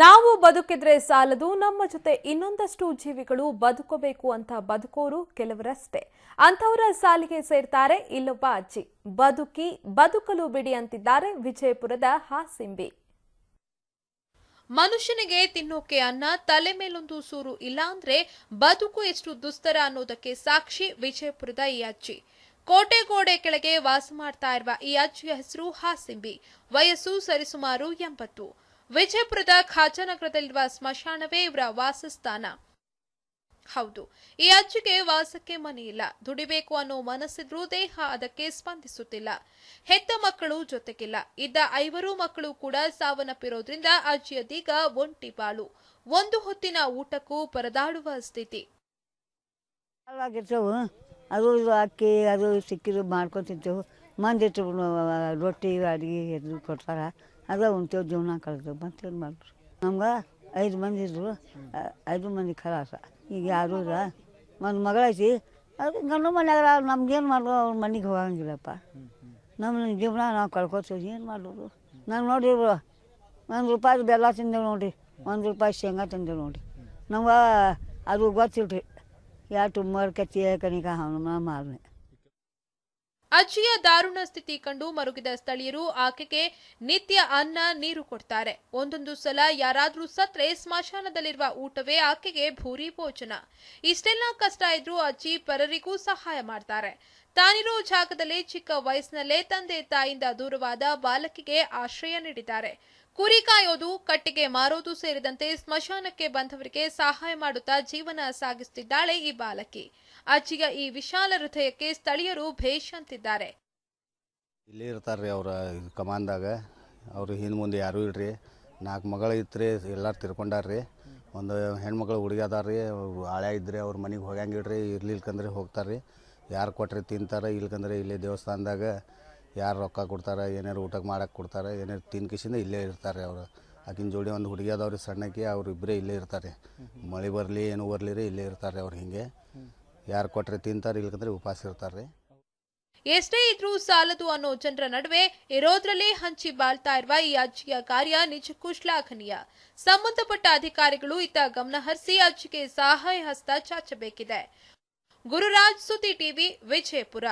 ನಾವು ಬದುಕಿದ್ರೆ ಸಾಲದು ನಮ್ಮ ಜೊತೆ ಇನ್ನೊಂದಷ್ಟು ಜೀವಿಗಳು ಬದುಕಬೇಕು ಅಂತ ಬದುಕೋರು ಕೆಲವರಷ್ಟೇ ಅಂಥವರ ಸಾಲಿಗೆ ಸೇರ್ತಾರೆ ಇಲ್ಲೊಬ್ಬ ಅಜ್ಜಿ ಬದುಕಿ ಬದುಕಲು ಬಿಡಿ ಅಂತಿದ್ದಾರೆ ವಿಜಯಪುರದ ಹಾಸಿಂಬಿ ಮನುಷ್ಯನಿಗೆ ತಿನ್ನೋಕೆ ಅನ್ನ ತಲೆ ಮೇಲೊಂದು ಸೂರು ಇಲ್ಲ ಅಂದ್ರೆ ಬದುಕು ಎಷ್ಟು ದುಸ್ತರ ಅನ್ನೋದಕ್ಕೆ ಸಾಕ್ಷಿ ವಿಜಯಪುರದ ಈ ಅಜ್ಜಿ ಕೋಟೆಗೋಡೆ ಕೆಳಗೆ ವಾಸ ಮಾಡ್ತಾ ಇರುವ ಈ ಅಜ್ಜಿಯ ಹೆಸರು ಹಾಸಿಂಬಿ ವಯಸ್ಸು ಸರಿಸುಮಾರು ಎಂಬತ್ತು ವಿಜಯಪುರದ ಖಾಜಾನಗರದಲ್ಲಿರುವ ಸ್ಮಶಾನವೇ ಇವರ ವಾಸಸ್ಥಾನ ಹೌದು ಈ ಅಜ್ಜಿಗೆ ವಾಸಕ್ಕೆ ಮನೆಯಿಲ್ಲ ದುಡಿಬೇಕು ಅನ್ನೋ ಮನಸ್ಸಿದ್ರೂ ದೇಹ ಅದಕ್ಕೆ ಸ್ಪಂದಿಸುತ್ತಿಲ್ಲ ಹೆತ್ತ ಮಕ್ಕಳು ಜೊತೆಗಿಲ್ಲ ಇದ್ದ ಐವರು ಮಕ್ಕಳು ಕೂಡ ಸಾವನ್ನಪ್ಪಿರೋದ್ರಿಂದ ದೀಗ ಒಂಟಿ ಬಾಳು ಒಂದು ಹೊತ್ತಿನ ಊಟಕ್ಕೂ ಪರದಾಡುವ ಸ್ಥಿತಿ ಅದು ಅಕ್ಕಿ ಅದು ಸಿಕ್ಕಿದ್ರು ಮಾಡ್ಕೊತಿದ್ದೆವು ಮಂದಿಟ್ಟು ರೊಟ್ಟಿ ಅಡುಗೆ ಕೊಡ್ತಾರ ಅದೇ ಉಣ್ತೇವೆ ಜೀವನ ಕಳ್ತೇವೆ ಏನು ಮಾಡ್ರಿ ನಮ್ಗೆ ಐದು ಮಂದಿ ಇದ್ರು ಐದು ಮಂದಿ ಖಲಾಸ ಈಗ ಯಾರು ಇಲ್ಲ ಒಂದು ಮಗಳೈತಿ ಅದು ಗಂಡು ಮನೆಯಾಗ ನಮ್ಗೇನು ಮಾಡೋದು ಅವ್ರ ಮನೆಗೆ ಹೋಗಂಗಿಲ್ಲಪ್ಪ ನಮ್ಮ ಜೀವನ ನಾವು ಕಳ್ಕೊತೀವಿ ಏನು ಮಾಡೋದು ನಾನು ನೋಡಿರು ಒಂದು ರೂಪಾಯಿ ಬೆಲ್ಲ ತಿಂದೇವು ನೋಡಿರಿ ಒಂದು ರೂಪಾಯಿ ಶೇಂಗಾ ತಿಂದೇವು ನೋಡಿ ನಮ್ಗೆ ಅದು ಗೊತ್ತಿಲ್ರಿ ಯಾರು ತುಂಬ ಕತ್ತಿ ಕನಿಕ ಅವನ ಮಾರನೆ ಅಜ್ಜಿಯ ದಾರುಣ ಸ್ಥಿತಿ ಕಂಡು ಮರುಗಿದ ಸ್ಥಳೀಯರು ಆಕೆಗೆ ನಿತ್ಯ ಅನ್ನ ನೀರು ಕೊಡ್ತಾರೆ ಒಂದೊಂದು ಸಲ ಯಾರಾದರೂ ಸತ್ರೆ ಸ್ಮಶಾನದಲ್ಲಿರುವ ಊಟವೇ ಆಕೆಗೆ ಭೂರಿ ಭೋಜನ ಇಷ್ಟೆಲ್ಲ ಕಷ್ಟ ಇದ್ರೂ ಅಜ್ಜಿ ಪರರಿಗೂ ಸಹಾಯ ಮಾಡ್ತಾರೆ ತಾನಿರೋ ಜಾಗದಲ್ಲಿ ಚಿಕ್ಕ ವಯಸ್ಸಿನಲ್ಲೇ ತಂದೆ ತಾಯಿಯಿಂದ ದೂರವಾದ ಬಾಲಕಿಗೆ ಆಶ್ರಯ ನೀಡಿದ್ದಾರೆ ಕುರಿ ಕಾಯೋದು ಕಟ್ಟಿಗೆ ಮಾರೋದು ಸೇರಿದಂತೆ ಸ್ಮಶಾನಕ್ಕೆ ಬಂದವರಿಗೆ ಸಹಾಯ ಮಾಡುತ್ತಾ ಜೀವನ ಸಾಗಿಸುತ್ತಿದ್ದಾಳೆ ಈ ಬಾಲಕಿ ಅಜ್ಜಿಯ ಈ ವಿಶಾಲ ಹೃದಯಕ್ಕೆ ಸ್ಥಳೀಯರು ಭೇಷ್ ಅಂತಿದ್ದಾರೆ ಇಲ್ಲಿ ಇರ್ತಾರ್ರಿ ಅವರ ಕಮಾನ್ದಾಗ ಅವರು ಹಿಂದೆ ಮುಂದೆ ಯಾರು ಇಲ್ರಿ ನಾಲ್ಕು ಮಗಳು ಇತ್ತು ಎಲ್ಲರೂ ತಿರ್ಕೊಂಡಾರ್ರಿ ಒಂದು ಹೆಣ್ಮಕ್ಳು ಹುಡುಗಿ ಅದಾರ್ರಿ ಆಳ್ಯ ಇದ್ರಿ ಅವ್ರ ಮನೆಗೆ ಹೋಗ್ಯಾಂಗಿಡ್ರಿ ಇರ್ಲಿಲ್ಕಂದ್ರೆ ಹೋಗ್ತಾರ್ರಿ ಯಾರು ಕೊಟ್ಟರೆ ತಿಂತಾರೆ ಇಲ್ಕಂದ್ರೆ ಇಲ್ಲೇ ದೇವಸ್ಥಾನದಾಗ ಯಾರು ರೊಕ್ಕ ಕೊಡ್ತಾರೆ ಏನಾರು ಊಟಕ್ಕೆ ಮಾಡಕ್ಕೆ ಕೊಡ್ತಾರೆ ಏನಾರು ತಿನ್ಕಿಸಿಂದ ಇಲ್ಲೇ ಇರ್ತಾರೆ ಅವರು ಆಕಿನ ಜೋಡಿ ಒಂದು ಹುಡುಗಿ ಅದಾವ್ರಿ ಸಣ್ಣಕ್ಕೆ ಅವ್ರು ಇಬ್ಬರೇ ಇಲ್ಲೇ ಇರ್ತಾರೆ ಮಳೆ ಬರಲಿ ಏನು ಬರಲಿ ರೀ ಇಲ್ಲೇ ಇರ್ತಾರೆ ಅವ್ರು ಹಿಂಗೆ ಯಾರು ಕೊಟ್ಟರೆ ತಿಂತಾರೆ ಇಲ್ಕಂದ್ರೆ ಉಪವಾಸ ಇರ್ತಾರೆ ರೀ ಎಷ್ಟೇ ಇದ್ರೂ ಸಾಲದು ಅನ್ನೋ ಜನರ ನಡುವೆ ಇರೋದ್ರಲ್ಲಿ ಹಂಚಿ ಬಾಳ್ತಾ ಇರುವ ಈ ಅಜ್ಜಿಯ ಕಾರ್ಯ ನಿಜಕ್ಕೂ ಶ್ಲಾಘನೀಯ ಸಂಬಂಧಪಟ್ಟ ಅಧಿಕಾರಿಗಳು ಇತ್ತ ಗಮನ ಹರಿಸಿ ಅಜ್ಜಿಗೆ ಸಹಾಯ ಹಸ್ತ ಚಾಚಬೇಕಿದೆ ಗುರುರಾಜ್ ಸುದ್ದಿ ಟಿವಿ ವಿಜಯಪುರ